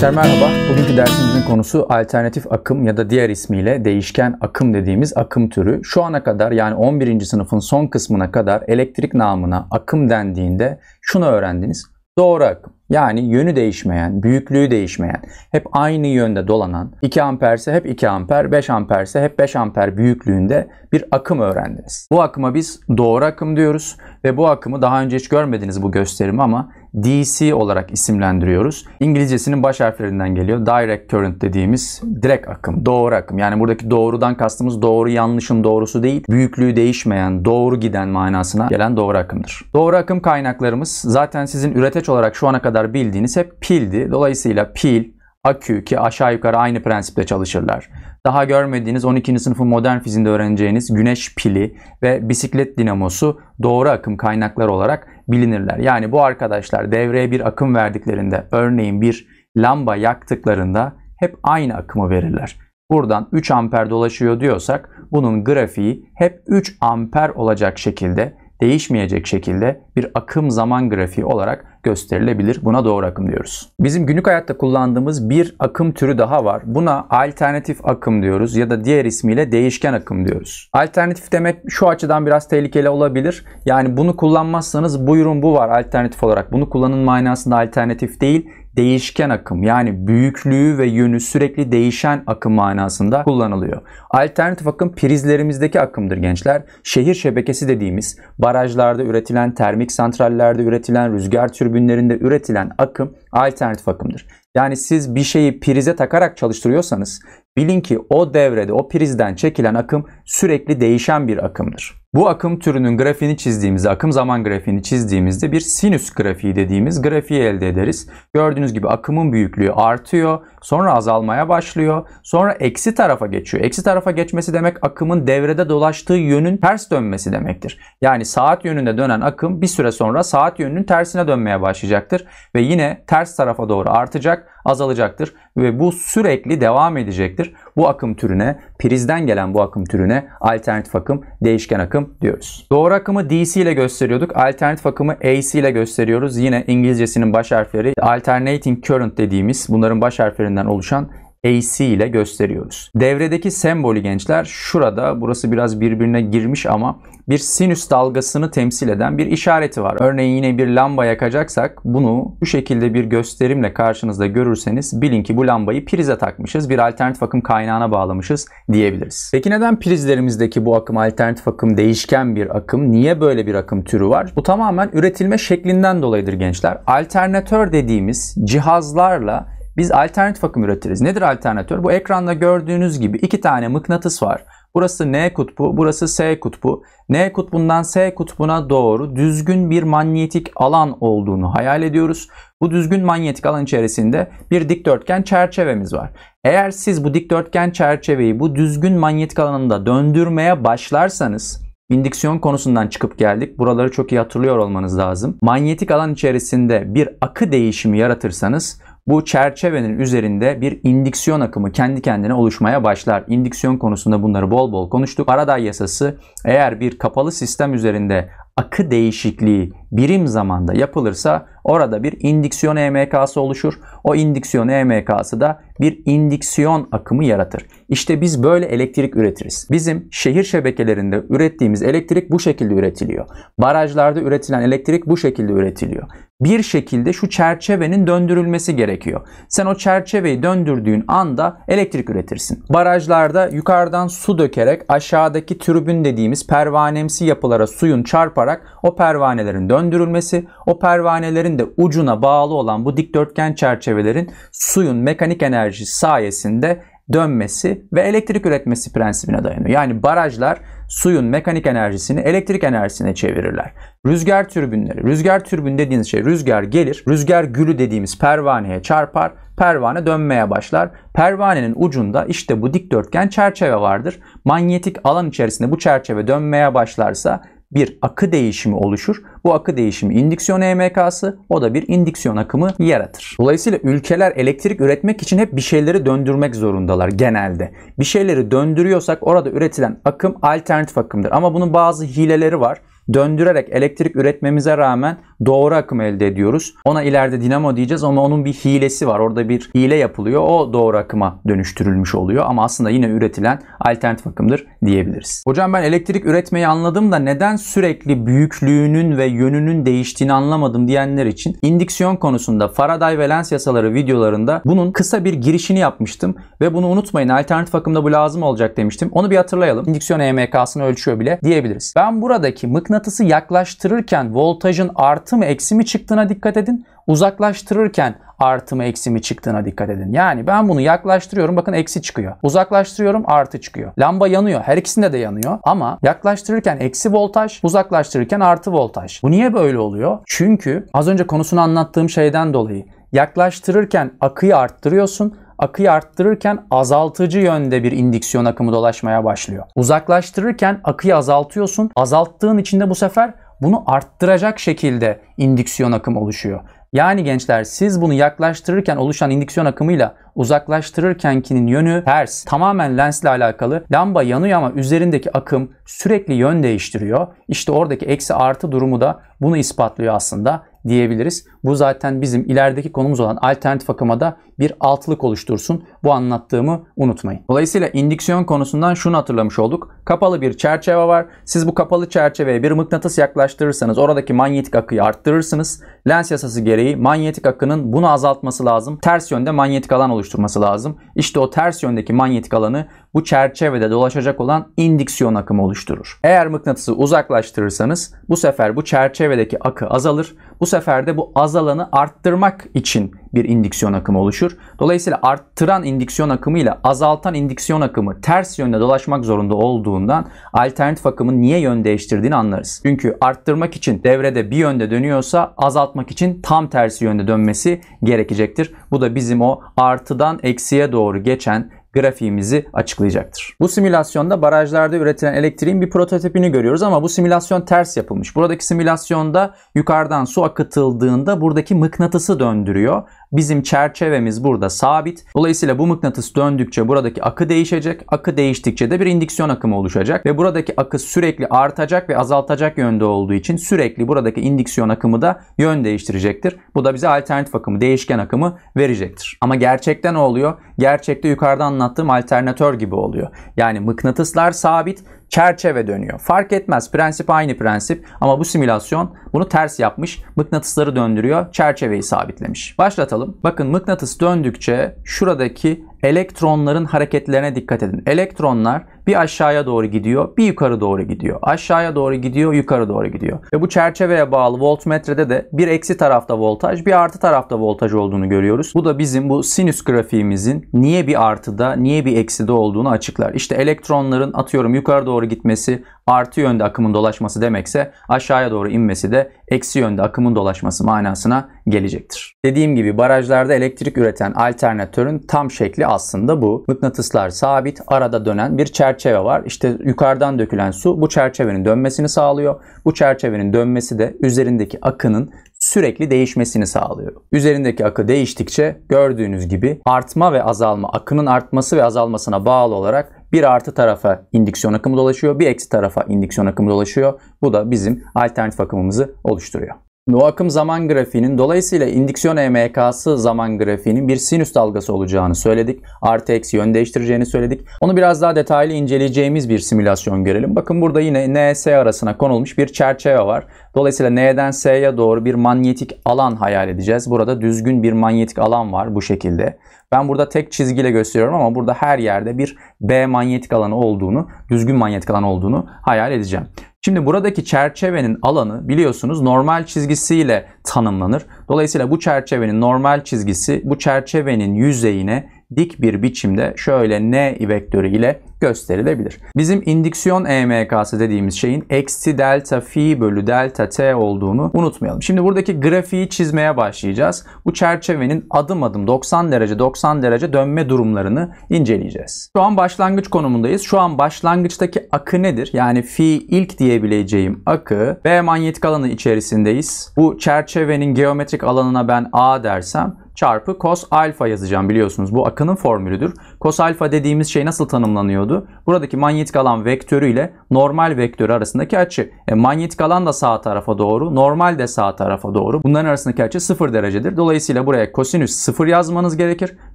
Gençler merhaba. Bugünkü dersimizin konusu alternatif akım ya da diğer ismiyle değişken akım dediğimiz akım türü. Şu ana kadar yani 11. sınıfın son kısmına kadar elektrik namına akım dendiğinde şunu öğrendiniz. Doğru akım. Yani yönü değişmeyen, büyüklüğü değişmeyen, hep aynı yönde dolanan, 2 amperse hep 2 amper, 5 amperse hep 5 amper büyüklüğünde bir akım öğrendiniz. Bu akıma biz doğru akım diyoruz ve bu akımı daha önce hiç görmediniz bu gösterimi ama DC olarak isimlendiriyoruz. İngilizcesinin baş harflerinden geliyor. Direct current dediğimiz direkt akım, doğru akım. Yani buradaki doğrudan kastımız doğru yanlışın doğrusu değil, büyüklüğü değişmeyen, doğru giden manasına gelen doğru akımdır. Doğru akım kaynaklarımız zaten sizin üreteç olarak şu ana kadar kadar bildiğiniz hep pildi. Dolayısıyla pil, akü ki aşağı yukarı aynı prensiple çalışırlar. Daha görmediğiniz 12. sınıfın modern fiziğinde öğreneceğiniz güneş pili ve bisiklet dinamosu doğru akım kaynaklar olarak bilinirler. Yani bu arkadaşlar devreye bir akım verdiklerinde örneğin bir lamba yaktıklarında hep aynı akımı verirler. Buradan 3 amper dolaşıyor diyorsak bunun grafiği hep 3 amper olacak şekilde değişmeyecek şekilde bir akım zaman grafiği olarak gösterilebilir. Buna doğru akım diyoruz. Bizim günlük hayatta kullandığımız bir akım türü daha var. Buna alternatif akım diyoruz ya da diğer ismiyle değişken akım diyoruz. Alternatif demek şu açıdan biraz tehlikeli olabilir. Yani bunu kullanmazsanız buyurun bu var alternatif olarak. Bunu kullanın manasında alternatif değil değişken akım yani büyüklüğü ve yönü sürekli değişen akım manasında kullanılıyor. Alternatif akım prizlerimizdeki akımdır gençler. Şehir şebekesi dediğimiz barajlarda üretilen, termik santrallerde üretilen, rüzgar türbinlerinde üretilen akım alternatif akımdır. Yani siz bir şeyi prize takarak çalıştırıyorsanız bilin ki o devrede o prizden çekilen akım sürekli değişen bir akımdır. Bu akım türünün grafiğini çizdiğimizde, akım zaman grafiğini çizdiğimizde bir sinüs grafiği dediğimiz grafiği elde ederiz. Gördüğünüz gibi akımın büyüklüğü artıyor, sonra azalmaya başlıyor, sonra eksi tarafa geçiyor. Eksi tarafa geçmesi demek akımın devrede dolaştığı yönün ters dönmesi demektir. Yani saat yönünde dönen akım bir süre sonra saat yönünün tersine dönmeye başlayacaktır ve yine ters tarafa doğru artacak azalacaktır ve bu sürekli devam edecektir. Bu akım türüne, prizden gelen bu akım türüne alternatif akım, değişken akım diyoruz. Doğru akımı DC ile gösteriyorduk. Alternatif akımı AC ile gösteriyoruz. Yine İngilizcesinin baş harfleri alternating current dediğimiz bunların baş harflerinden oluşan AC ile gösteriyoruz. Devredeki sembolü gençler şurada burası biraz birbirine girmiş ama bir sinüs dalgasını temsil eden bir işareti var. Örneğin yine bir lamba yakacaksak bunu bu şekilde bir gösterimle karşınızda görürseniz bilin ki bu lambayı prize takmışız. Bir alternatif akım kaynağına bağlamışız diyebiliriz. Peki neden prizlerimizdeki bu akım alternatif akım değişken bir akım? Niye böyle bir akım türü var? Bu tamamen üretilme şeklinden dolayıdır gençler. Alternatör dediğimiz cihazlarla biz alternatif akım üretiriz. Nedir alternatör? Bu ekranda gördüğünüz gibi iki tane mıknatıs var. Burası N kutbu, burası S kutbu. N kutbundan S kutbuna doğru düzgün bir manyetik alan olduğunu hayal ediyoruz. Bu düzgün manyetik alan içerisinde bir dikdörtgen çerçevemiz var. Eğer siz bu dikdörtgen çerçeveyi bu düzgün manyetik alanında döndürmeye başlarsanız indüksiyon konusundan çıkıp geldik. Buraları çok iyi hatırlıyor olmanız lazım. Manyetik alan içerisinde bir akı değişimi yaratırsanız bu çerçevenin üzerinde bir indiksiyon akımı kendi kendine oluşmaya başlar. İndiksiyon konusunda bunları bol bol konuştuk. Faraday yasası eğer bir kapalı sistem üzerinde akı değişikliği birim zamanda yapılırsa orada bir indiksiyon EMK'sı oluşur. O indiksiyon EMK'sı da bir indiksiyon akımı yaratır. İşte biz böyle elektrik üretiriz. Bizim şehir şebekelerinde ürettiğimiz elektrik bu şekilde üretiliyor. Barajlarda üretilen elektrik bu şekilde üretiliyor. Bir şekilde şu çerçevenin döndürülmesi gerekiyor. Sen o çerçeveyi döndürdüğün anda elektrik üretirsin. Barajlarda yukarıdan su dökerek aşağıdaki tribün dediğimiz pervanemsi yapılara suyun çarparak o pervanelerin döndürülmesi, o pervanelerin de ucuna bağlı olan bu dikdörtgen çerçevelerin suyun mekanik enerji sayesinde dönmesi ve elektrik üretmesi prensibine dayanıyor. Yani barajlar suyun mekanik enerjisini elektrik enerjisine çevirirler. Rüzgar türbinleri. Rüzgar türbün dediğiniz şey rüzgar gelir, rüzgar gülü dediğimiz pervaneye çarpar, pervane dönmeye başlar. Pervanenin ucunda işte bu dikdörtgen çerçeve vardır. Manyetik alan içerisinde bu çerçeve dönmeye başlarsa bir akı değişimi oluşur. Bu akı değişimi indiksiyon EMK'sı o da bir indiksiyon akımı yaratır. Dolayısıyla ülkeler elektrik üretmek için hep bir şeyleri döndürmek zorundalar genelde. Bir şeyleri döndürüyorsak orada üretilen akım alternatif akımdır. Ama bunun bazı hileleri var döndürerek elektrik üretmemize rağmen doğru akım elde ediyoruz. Ona ileride dinamo diyeceğiz ama onun bir hilesi var. Orada bir hile yapılıyor. O doğru akıma dönüştürülmüş oluyor ama aslında yine üretilen alternatif akımdır diyebiliriz. Hocam ben elektrik üretmeyi anladım da neden sürekli büyüklüğünün ve yönünün değiştiğini anlamadım diyenler için indiksiyon konusunda Faraday ve Lenz yasaları videolarında bunun kısa bir girişini yapmıştım ve bunu unutmayın alternatif akımda bu lazım olacak demiştim. Onu bir hatırlayalım. İndiksiyon EMK'sını ölçüyor bile diyebiliriz. Ben buradaki mıknatısı yaklaştırırken voltajın art artı mı eksi mi çıktığına dikkat edin. Uzaklaştırırken artı mı eksi mi çıktığına dikkat edin. Yani ben bunu yaklaştırıyorum bakın eksi çıkıyor. Uzaklaştırıyorum artı çıkıyor. Lamba yanıyor. Her ikisinde de yanıyor. Ama yaklaştırırken eksi voltaj, uzaklaştırırken artı voltaj. Bu niye böyle oluyor? Çünkü az önce konusunu anlattığım şeyden dolayı yaklaştırırken akıyı arttırıyorsun akıyı arttırırken azaltıcı yönde bir indiksiyon akımı dolaşmaya başlıyor. Uzaklaştırırken akıyı azaltıyorsun. Azalttığın içinde bu sefer bunu arttıracak şekilde indüksiyon akım oluşuyor. Yani gençler siz bunu yaklaştırırken oluşan indiksiyon akımıyla uzaklaştırırkenkinin yönü ters. Tamamen lensle alakalı. Lamba yanıyor ama üzerindeki akım sürekli yön değiştiriyor. İşte oradaki eksi artı durumu da bunu ispatlıyor aslında diyebiliriz. Bu zaten bizim ilerideki konumuz olan alternatif akıma da bir altlık oluştursun. Bu anlattığımı unutmayın. Dolayısıyla indiksiyon konusundan şunu hatırlamış olduk. Kapalı bir çerçeve var. Siz bu kapalı çerçeveye bir mıknatıs yaklaştırırsanız oradaki manyetik akıyı arttırırsınız. Lens yasası gereği gereği manyetik akının bunu azaltması lazım. Ters yönde manyetik alan oluşturması lazım. İşte o ters yöndeki manyetik alanı bu çerçevede dolaşacak olan indiksiyon akımı oluşturur. Eğer mıknatısı uzaklaştırırsanız bu sefer bu çerçevedeki akı azalır. Bu sefer de bu azalanı arttırmak için bir indiksiyon akımı oluşur. Dolayısıyla arttıran indiksiyon akımı ile azaltan indiksiyon akımı ters yönde dolaşmak zorunda olduğundan alternatif akımın niye yön değiştirdiğini anlarız. Çünkü arttırmak için devrede bir yönde dönüyorsa azaltmak için tam tersi yönde dönmesi gerekecektir. Bu da bizim o artıdan eksiye doğru geçen grafiğimizi açıklayacaktır. Bu simülasyonda barajlarda üretilen elektriğin bir prototipini görüyoruz ama bu simülasyon ters yapılmış. Buradaki simülasyonda yukarıdan su akıtıldığında buradaki mıknatısı döndürüyor Bizim çerçevemiz burada sabit. Dolayısıyla bu mıknatıs döndükçe buradaki akı değişecek. Akı değiştikçe de bir indüksiyon akımı oluşacak ve buradaki akı sürekli artacak ve azaltacak yönde olduğu için sürekli buradaki indüksiyon akımı da yön değiştirecektir. Bu da bize alternatif akımı, değişken akımı verecektir. Ama gerçekten ne oluyor? Gerçekte yukarıda anlattığım alternatör gibi oluyor. Yani mıknatıslar sabit, çerçeve dönüyor. Fark etmez. Prensip aynı prensip ama bu simülasyon bunu ters yapmış. Mıknatısları döndürüyor. Çerçeveyi sabitlemiş. Başlatalım. Bakın mıknatıs döndükçe şuradaki elektronların hareketlerine dikkat edin. Elektronlar bir aşağıya doğru gidiyor, bir yukarı doğru gidiyor. Aşağıya doğru gidiyor, yukarı doğru gidiyor. Ve bu çerçeveye bağlı voltmetrede de bir eksi tarafta voltaj, bir artı tarafta voltaj olduğunu görüyoruz. Bu da bizim bu sinüs grafiğimizin niye bir artıda, niye bir ekside olduğunu açıklar. İşte elektronların atıyorum yukarı doğru gitmesi, artı yönde akımın dolaşması demekse aşağıya doğru inmesi de eksi yönde akımın dolaşması manasına gelecektir. Dediğim gibi barajlarda elektrik üreten alternatörün tam şekli aslında bu. Mıknatıslar sabit, arada dönen bir çerçeve var. İşte yukarıdan dökülen su bu çerçevenin dönmesini sağlıyor. Bu çerçevenin dönmesi de üzerindeki akının sürekli değişmesini sağlıyor. Üzerindeki akı değiştikçe gördüğünüz gibi artma ve azalma, akının artması ve azalmasına bağlı olarak bir artı tarafa indüksiyon akımı dolaşıyor, bir eksi tarafa indüksiyon akımı dolaşıyor. Bu da bizim alternatif akımımızı oluşturuyor. Bu akım zaman grafiğinin dolayısıyla indüksiyon EMK'sı zaman grafiğinin bir sinüs dalgası olacağını söyledik. Artı eksi yön değiştireceğini söyledik. Onu biraz daha detaylı inceleyeceğimiz bir simülasyon görelim. Bakın burada yine NS arasına konulmuş bir çerçeve var. Dolayısıyla N'den S'ye doğru bir manyetik alan hayal edeceğiz. Burada düzgün bir manyetik alan var bu şekilde. Ben burada tek çizgiyle gösteriyorum ama burada her yerde bir B manyetik alanı olduğunu, düzgün manyetik alan olduğunu hayal edeceğim. Şimdi buradaki çerçevenin alanı biliyorsunuz normal çizgisiyle tanımlanır. Dolayısıyla bu çerçevenin normal çizgisi bu çerçevenin yüzeyine dik bir biçimde şöyle n vektörü ile gösterilebilir. Bizim indüksiyon EMK'sı dediğimiz şeyin eksi delta fi bölü delta t olduğunu unutmayalım. Şimdi buradaki grafiği çizmeye başlayacağız. Bu çerçevenin adım adım 90 derece 90 derece dönme durumlarını inceleyeceğiz. Şu an başlangıç konumundayız. Şu an başlangıçtaki akı nedir? Yani fi ilk diyebileceğim akı B manyetik alanı içerisindeyiz. Bu çerçevenin geometrik alanına ben A dersem çarpı cos alfa yazacağım biliyorsunuz. Bu akının formülüdür. Cos alfa dediğimiz şey nasıl tanımlanıyordu? Buradaki manyetik alan vektörü ile normal vektörü arasındaki açı. E, manyetik alan da sağ tarafa doğru, normal de sağ tarafa doğru. Bunların arasındaki açı 0 derecedir. Dolayısıyla buraya kosinüs 0 yazmanız gerekir.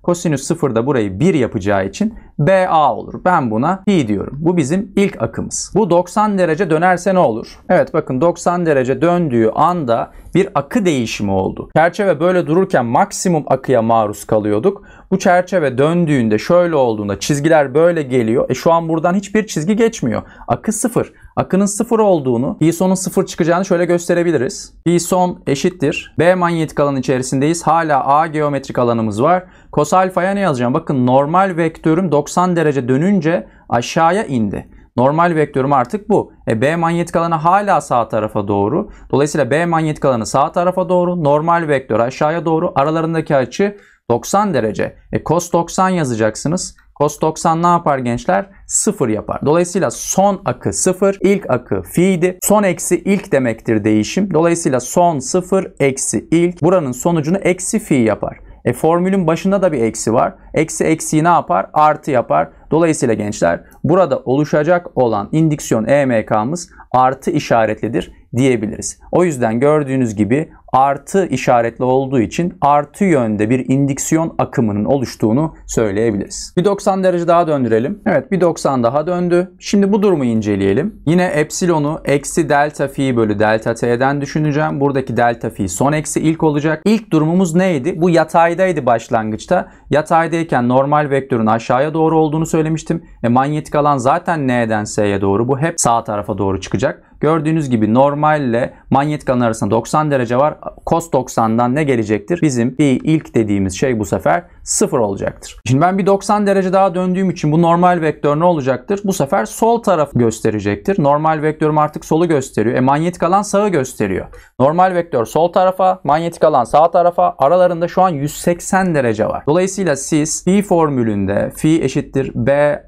Kosinüs 0 da burayı 1 yapacağı için BA olur. Ben buna pi diyorum. Bu bizim ilk akımız. Bu 90 derece dönerse ne olur? Evet bakın 90 derece döndüğü anda bir akı değişimi oldu. Çerçeve böyle dururken maksimum akıya maruz kalıyorduk. Bu çerçeve döndüğünde şöyle olduğunda çizgiler böyle geliyor. E şu an buradan hiçbir çizgi geçmiyor. Akı sıfır. Akının sıfır olduğunu, Gisson'un sıfır çıkacağını şöyle gösterebiliriz. Gisson eşittir. B manyetik alan içerisindeyiz. Hala A geometrik alanımız var. Kos alfaya ne yazacağım? Bakın normal vektörüm 90 derece dönünce aşağıya indi. Normal vektörüm artık bu. E, B manyetik alanı hala sağ tarafa doğru. Dolayısıyla B manyetik alanı sağ tarafa doğru. Normal vektör aşağıya doğru. Aralarındaki açı 90 derece. E, cos 90 yazacaksınız. Cos 90 ne yapar gençler? 0 yapar. Dolayısıyla son akı 0, ilk akı fi'ydi. Son eksi ilk demektir değişim. Dolayısıyla son 0 eksi ilk buranın sonucunu eksi fi yapar. E formülün başında da bir eksi var. Eksi eksi ne yapar? Artı yapar. Dolayısıyla gençler burada oluşacak olan indiksiyon EMK'mız artı işaretlidir diyebiliriz. O yüzden gördüğünüz gibi artı işaretli olduğu için artı yönde bir indiksiyon akımının oluştuğunu söyleyebiliriz. Bir 90 derece daha döndürelim. Evet bir 90 daha döndü. Şimdi bu durumu inceleyelim. Yine epsilonu eksi delta fi bölü delta t'den düşüneceğim. Buradaki delta fi son eksi ilk olacak. İlk durumumuz neydi? Bu yataydaydı başlangıçta. Yataydayken normal vektörün aşağıya doğru olduğunu söylemiştim. E, manyetik alan zaten n'den s'ye doğru. Bu hep sağ tarafa doğru çıkacak. Gördüğünüz gibi normalle manyetik alan arasında 90 derece var. Cos 90'dan ne gelecektir? Bizim bir ilk dediğimiz şey bu sefer 0 olacaktır. Şimdi ben bir 90 derece daha döndüğüm için bu normal vektör ne olacaktır? Bu sefer sol taraf gösterecektir. Normal vektörüm artık solu gösteriyor. E manyetik alan sağı gösteriyor. Normal vektör sol tarafa, manyetik alan sağ tarafa. Aralarında şu an 180 derece var. Dolayısıyla siz phi formülünde phi eşittir BA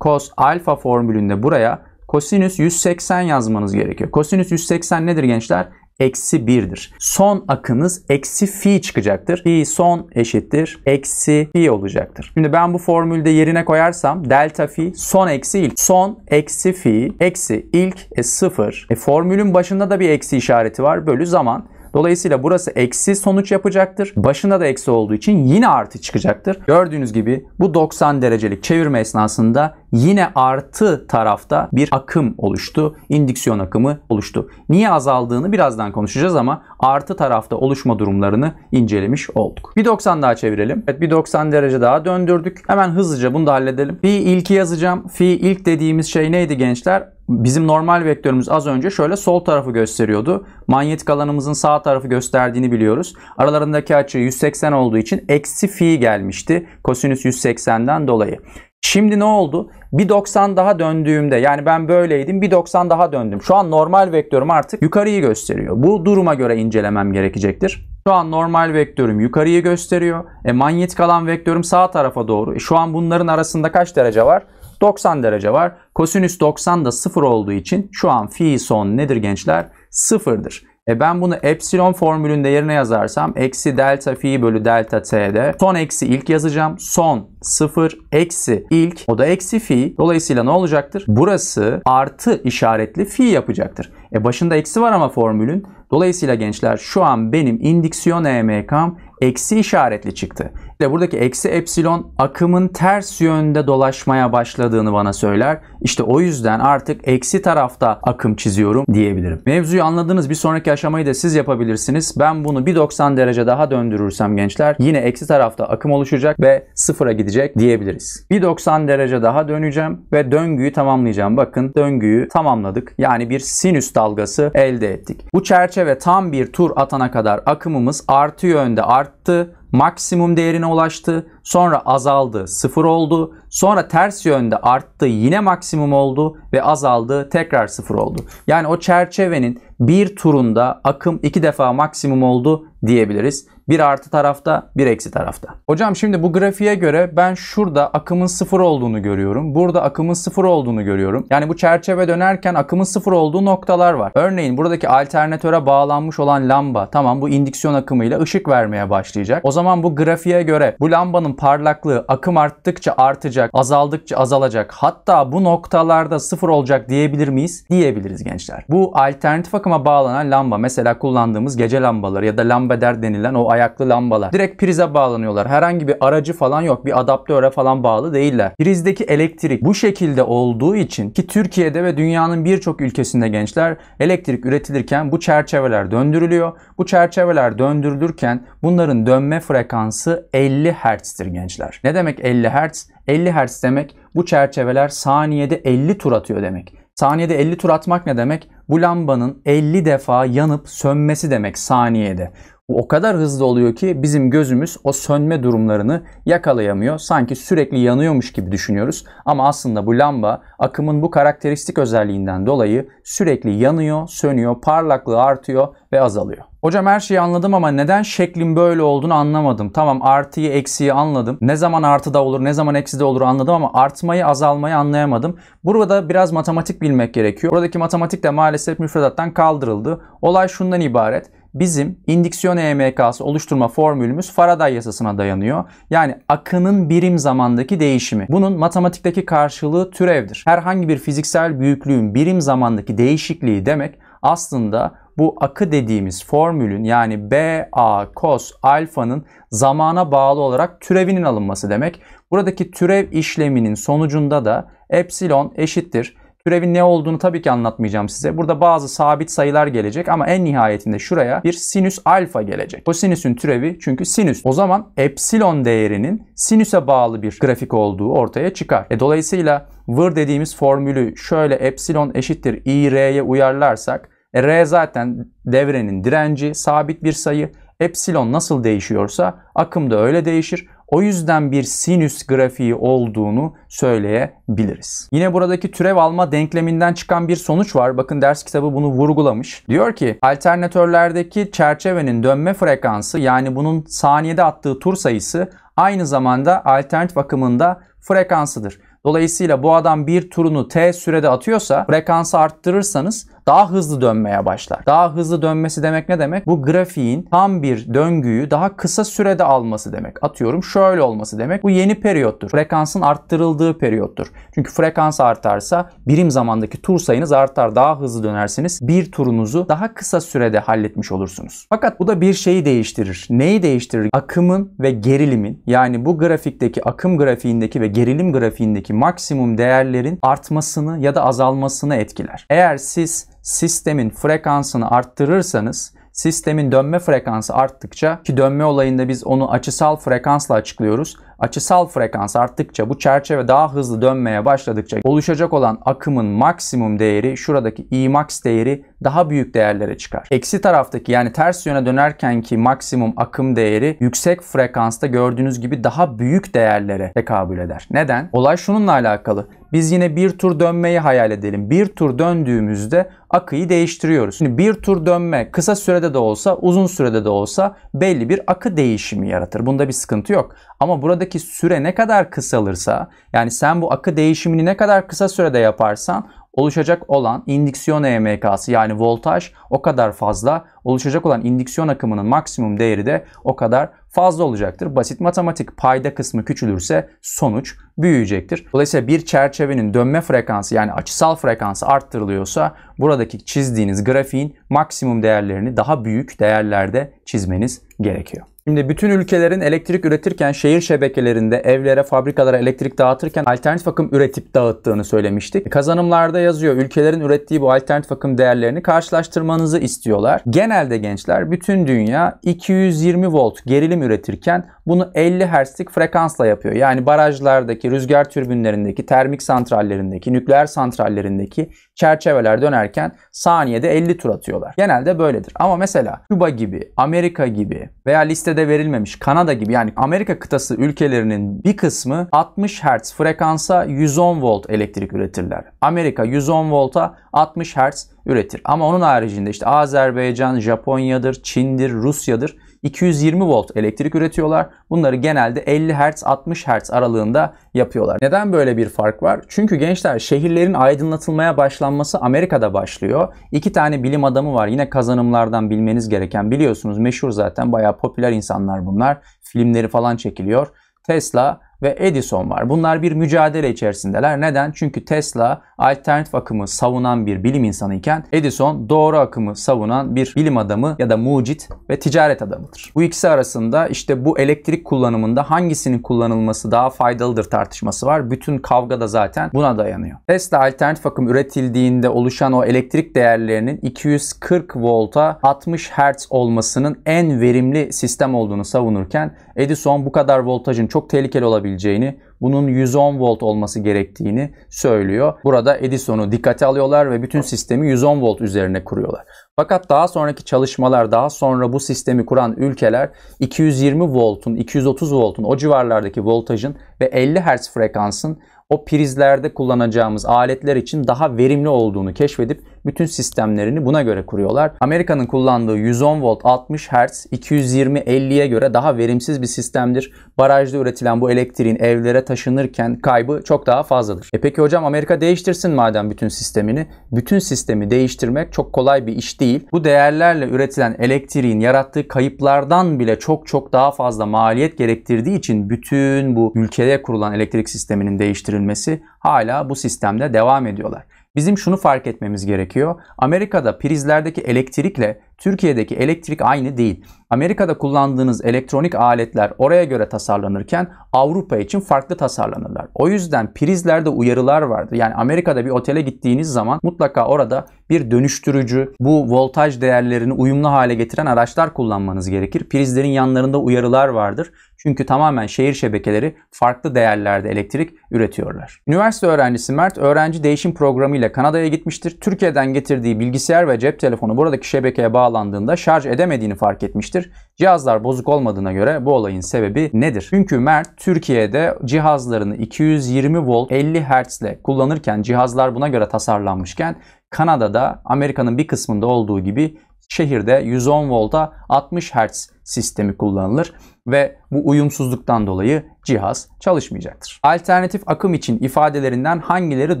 cos alfa formülünde buraya kosinüs 180 yazmanız gerekiyor. Kosinüs 180 nedir gençler? Eksi 1'dir. Son akınız eksi fi çıkacaktır. Fi son eşittir. Eksi fi olacaktır. Şimdi ben bu formülde yerine koyarsam delta fi son eksi ilk. Son eksi fi eksi ilk e, sıfır. E, formülün başında da bir eksi işareti var. Bölü zaman. Dolayısıyla burası eksi sonuç yapacaktır. Başında da eksi olduğu için yine artı çıkacaktır. Gördüğünüz gibi bu 90 derecelik çevirme esnasında yine artı tarafta bir akım oluştu. İndüksiyon akımı oluştu. Niye azaldığını birazdan konuşacağız ama artı tarafta oluşma durumlarını incelemiş olduk. Bir 90 daha çevirelim. Evet bir 90 derece daha döndürdük. Hemen hızlıca bunu da halledelim. Fi ilki yazacağım. Fi ilk dediğimiz şey neydi gençler? bizim normal vektörümüz az önce şöyle sol tarafı gösteriyordu. Manyetik alanımızın sağ tarafı gösterdiğini biliyoruz. Aralarındaki açı 180 olduğu için eksi fi gelmişti. Kosinüs 180'den dolayı. Şimdi ne oldu? Bir 90 daha döndüğümde yani ben böyleydim bir 90 daha döndüm. Şu an normal vektörüm artık yukarıyı gösteriyor. Bu duruma göre incelemem gerekecektir. Şu an normal vektörüm yukarıyı gösteriyor. E, manyetik alan vektörüm sağ tarafa doğru. E, şu an bunların arasında kaç derece var? 90 derece var. Kosinüs 90 da 0 olduğu için şu an fi son nedir gençler? 0'dır. E ben bunu epsilon formülünde yerine yazarsam eksi delta fi bölü delta t'de son eksi ilk yazacağım. Son sıfır eksi ilk o da eksi fi. Dolayısıyla ne olacaktır? Burası artı işaretli fi yapacaktır. E başında eksi var ama formülün. Dolayısıyla gençler şu an benim indiksiyon EMK'm eksi işaretli çıktı. Özellikle buradaki eksi epsilon akımın ters yönde dolaşmaya başladığını bana söyler. İşte o yüzden artık eksi tarafta akım çiziyorum diyebilirim. Mevzuyu anladınız. Bir sonraki aşamayı da siz yapabilirsiniz. Ben bunu bir 90 derece daha döndürürsem gençler yine eksi tarafta akım oluşacak ve sıfıra gidecek diyebiliriz. Bir 90 derece daha döneceğim ve döngüyü tamamlayacağım. Bakın döngüyü tamamladık. Yani bir sinüs dalgası elde ettik. Bu çerçeve tam bir tur atana kadar akımımız artı yönde arttı maksimum değerine ulaştı sonra azaldı sıfır oldu, sonra ters yönde arttı yine maksimum oldu ve azaldı tekrar sıfır oldu. Yani o çerçevenin bir turunda akım iki defa maksimum oldu diyebiliriz. Bir artı tarafta bir eksi tarafta. Hocam şimdi bu grafiğe göre ben şurada akımın sıfır olduğunu görüyorum. Burada akımın sıfır olduğunu görüyorum. Yani bu çerçeve dönerken akımın sıfır olduğu noktalar var. Örneğin buradaki alternatöre bağlanmış olan lamba tamam bu indüksiyon akımıyla ışık vermeye başlayacak. O zaman bu grafiğe göre bu lambanın noktanın parlaklığı akım arttıkça artacak, azaldıkça azalacak. Hatta bu noktalarda sıfır olacak diyebilir miyiz? Diyebiliriz gençler. Bu alternatif akıma bağlanan lamba mesela kullandığımız gece lambaları ya da lambader denilen o ayaklı lambalar. Direkt prize bağlanıyorlar. Herhangi bir aracı falan yok. Bir adaptöre falan bağlı değiller. Prizdeki elektrik bu şekilde olduğu için ki Türkiye'de ve dünyanın birçok ülkesinde gençler elektrik üretilirken bu çerçeveler döndürülüyor. Bu çerçeveler döndürülürken bunların dönme frekansı 50 Hz'dir. Hz'tir gençler. Ne demek 50 Hz? 50 Hz demek bu çerçeveler saniyede 50 tur atıyor demek. Saniyede 50 tur atmak ne demek? bu lambanın 50 defa yanıp sönmesi demek saniyede. Bu o kadar hızlı oluyor ki bizim gözümüz o sönme durumlarını yakalayamıyor. Sanki sürekli yanıyormuş gibi düşünüyoruz. Ama aslında bu lamba akımın bu karakteristik özelliğinden dolayı sürekli yanıyor, sönüyor, parlaklığı artıyor ve azalıyor. Hocam her şeyi anladım ama neden şeklin böyle olduğunu anlamadım. Tamam artıyı eksiği anladım. Ne zaman artıda olur ne zaman eksi de olur anladım ama artmayı azalmayı anlayamadım. Burada biraz matematik bilmek gerekiyor. Buradaki matematik de maalesef meslek müfredattan kaldırıldı. Olay şundan ibaret. Bizim indiksiyon EMK'sı oluşturma formülümüz Faraday yasasına dayanıyor. Yani akının birim zamandaki değişimi. Bunun matematikteki karşılığı türevdir. Herhangi bir fiziksel büyüklüğün birim zamandaki değişikliği demek aslında bu akı dediğimiz formülün yani BA A, cos, alfanın zamana bağlı olarak türevinin alınması demek. Buradaki türev işleminin sonucunda da epsilon eşittir Türevin ne olduğunu tabii ki anlatmayacağım size. Burada bazı sabit sayılar gelecek ama en nihayetinde şuraya bir sinüs alfa gelecek. O sinüsün türevi çünkü sinüs. O zaman epsilon değerinin sinüse bağlı bir grafik olduğu ortaya çıkar. E dolayısıyla vır dediğimiz formülü şöyle epsilon eşittir i r'ye uyarlarsak e, r zaten devrenin direnci, sabit bir sayı. Epsilon nasıl değişiyorsa akım da öyle değişir. O yüzden bir sinüs grafiği olduğunu söyleyebiliriz. Yine buradaki türev alma denkleminden çıkan bir sonuç var. Bakın ders kitabı bunu vurgulamış. Diyor ki alternatörlerdeki çerçevenin dönme frekansı yani bunun saniyede attığı tur sayısı aynı zamanda alternatif akımında frekansıdır. Dolayısıyla bu adam bir turunu t sürede atıyorsa frekansı arttırırsanız daha hızlı dönmeye başlar. Daha hızlı dönmesi demek ne demek? Bu grafiğin tam bir döngüyü daha kısa sürede alması demek. Atıyorum şöyle olması demek. Bu yeni periyottur. Frekansın arttırıldığı periyottur. Çünkü frekans artarsa birim zamandaki tur sayınız artar. Daha hızlı dönersiniz. Bir turunuzu daha kısa sürede halletmiş olursunuz. Fakat bu da bir şeyi değiştirir. Neyi değiştirir? Akımın ve gerilimin yani bu grafikteki akım grafiğindeki ve gerilim grafiğindeki maksimum değerlerin artmasını ya da azalmasını etkiler. Eğer siz sistemin frekansını arttırırsanız sistemin dönme frekansı arttıkça ki dönme olayında biz onu açısal frekansla açıklıyoruz. Açısal frekans arttıkça bu çerçeve daha hızlı dönmeye başladıkça oluşacak olan akımın maksimum değeri şuradaki I max değeri daha büyük değerlere çıkar. Eksi taraftaki yani ters yöne dönerken ki maksimum akım değeri yüksek frekansta gördüğünüz gibi daha büyük değerlere tekabül eder. Neden? Olay şununla alakalı biz yine bir tur dönmeyi hayal edelim. Bir tur döndüğümüzde akıyı değiştiriyoruz. Şimdi bir tur dönme kısa sürede de olsa uzun sürede de olsa belli bir akı değişimi yaratır. Bunda bir sıkıntı yok. Ama buradaki süre ne kadar kısalırsa yani sen bu akı değişimini ne kadar kısa sürede yaparsan oluşacak olan indüksiyon EMK'sı yani voltaj o kadar fazla. Oluşacak olan indüksiyon akımının maksimum değeri de o kadar fazla olacaktır. Basit matematik payda kısmı küçülürse sonuç büyüyecektir. Dolayısıyla bir çerçevenin dönme frekansı yani açısal frekansı arttırılıyorsa buradaki çizdiğiniz grafiğin maksimum değerlerini daha büyük değerlerde çizmeniz gerekiyor. Şimdi bütün ülkelerin elektrik üretirken şehir şebekelerinde evlere, fabrikalara elektrik dağıtırken alternatif akım üretip dağıttığını söylemiştik. Kazanımlarda yazıyor ülkelerin ürettiği bu alternatif akım değerlerini karşılaştırmanızı istiyorlar. Genelde gençler bütün dünya 220 volt gerilim üretirken bunu 50 Hz'lik frekansla yapıyor. Yani barajlardaki, rüzgar türbinlerindeki, termik santrallerindeki, nükleer santrallerindeki çerçeveler dönerken saniyede 50 tur atıyorlar. Genelde böyledir. Ama mesela Küba gibi, Amerika gibi veya liste listede verilmemiş. Kanada gibi yani Amerika kıtası ülkelerinin bir kısmı 60 Hz frekansa 110 volt elektrik üretirler. Amerika 110 volta 60 Hz üretir. Ama onun haricinde işte Azerbaycan, Japonya'dır, Çin'dir, Rusya'dır 220 volt elektrik üretiyorlar. Bunları genelde 50 Hz 60 Hz aralığında yapıyorlar. Neden böyle bir fark var? Çünkü gençler şehirlerin aydınlatılmaya başlanması Amerika'da başlıyor. İki tane bilim adamı var. Yine kazanımlardan bilmeniz gereken biliyorsunuz meşhur zaten bayağı popüler insanlar bunlar. Filmleri falan çekiliyor. Tesla ve Edison var. Bunlar bir mücadele içerisindeler. Neden? Çünkü Tesla alternatif akımı savunan bir bilim insanı iken Edison doğru akımı savunan bir bilim adamı ya da mucit ve ticaret adamıdır. Bu ikisi arasında işte bu elektrik kullanımında hangisinin kullanılması daha faydalıdır tartışması var. Bütün kavga da zaten buna dayanıyor. Tesla alternatif akım üretildiğinde oluşan o elektrik değerlerinin 240 volta 60 hertz olmasının en verimli sistem olduğunu savunurken Edison bu kadar voltajın çok tehlikeli olabileceğini, bunun 110 volt olması gerektiğini söylüyor. Burada Edison'u dikkate alıyorlar ve bütün sistemi 110 volt üzerine kuruyorlar. Fakat daha sonraki çalışmalar, daha sonra bu sistemi kuran ülkeler 220 voltun, 230 voltun o civarlardaki voltajın ve 50 Hz frekansın o prizlerde kullanacağımız aletler için daha verimli olduğunu keşfedip bütün sistemlerini buna göre kuruyorlar. Amerika'nın kullandığı 110 volt 60 hertz, 220-50'ye göre daha verimsiz bir sistemdir. Barajda üretilen bu elektriğin evlere taşınırken kaybı çok daha fazladır. E peki hocam Amerika değiştirsin madem bütün sistemini. Bütün sistemi değiştirmek çok kolay bir iş değil. Bu değerlerle üretilen elektriğin yarattığı kayıplardan bile çok çok daha fazla maliyet gerektirdiği için bütün bu ülkede kurulan elektrik sisteminin değiştirilmesi hala bu sistemde devam ediyorlar. Bizim şunu fark etmemiz gerekiyor. Amerika'da prizlerdeki elektrikle Türkiye'deki elektrik aynı değil. Amerika'da kullandığınız elektronik aletler oraya göre tasarlanırken Avrupa için farklı tasarlanırlar. O yüzden prizlerde uyarılar vardır. Yani Amerika'da bir otele gittiğiniz zaman mutlaka orada bir dönüştürücü, bu voltaj değerlerini uyumlu hale getiren araçlar kullanmanız gerekir. Prizlerin yanlarında uyarılar vardır. Çünkü tamamen şehir şebekeleri farklı değerlerde elektrik üretiyorlar. Üniversite öğrencisi Mert öğrenci değişim programı ile Kanada'ya gitmiştir. Türkiye'den getirdiği bilgisayar ve cep telefonu buradaki şebekeye bağlandığında şarj edemediğini fark etmiştir. Cihazlar bozuk olmadığına göre bu olayın sebebi nedir? Çünkü Mert Türkiye'de cihazlarını 220 volt 50 Hz ile kullanırken cihazlar buna göre tasarlanmışken Kanada'da Amerika'nın bir kısmında olduğu gibi şehirde 110 volta 60 Hz sistemi kullanılır ve bu uyumsuzluktan dolayı cihaz çalışmayacaktır. Alternatif akım için ifadelerinden hangileri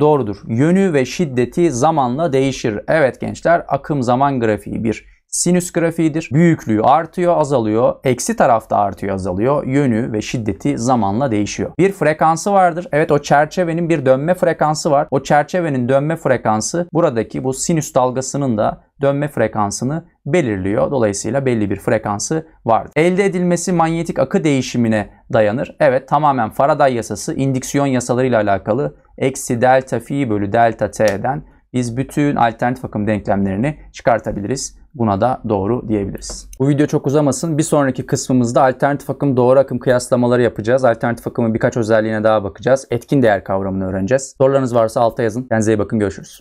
doğrudur? Yönü ve şiddeti zamanla değişir. Evet gençler akım zaman grafiği bir sinüs grafiğidir. Büyüklüğü artıyor, azalıyor. Eksi tarafta artıyor, azalıyor. Yönü ve şiddeti zamanla değişiyor. Bir frekansı vardır. Evet o çerçevenin bir dönme frekansı var. O çerçevenin dönme frekansı buradaki bu sinüs dalgasının da dönme frekansını belirliyor. Dolayısıyla belli bir frekansı vardır. Elde edilmesi manyetik akı değişimine dayanır. Evet tamamen Faraday yasası indiksiyon yasalarıyla alakalı. Eksi delta fi bölü delta t'den biz bütün alternatif akım denklemlerini çıkartabiliriz. Buna da doğru diyebiliriz. Bu video çok uzamasın. Bir sonraki kısmımızda alternatif akım doğru akım kıyaslamaları yapacağız. Alternatif akımın birkaç özelliğine daha bakacağız. Etkin değer kavramını öğreneceğiz. Sorularınız varsa alta yazın. Kendinize iyi bakın. Görüşürüz.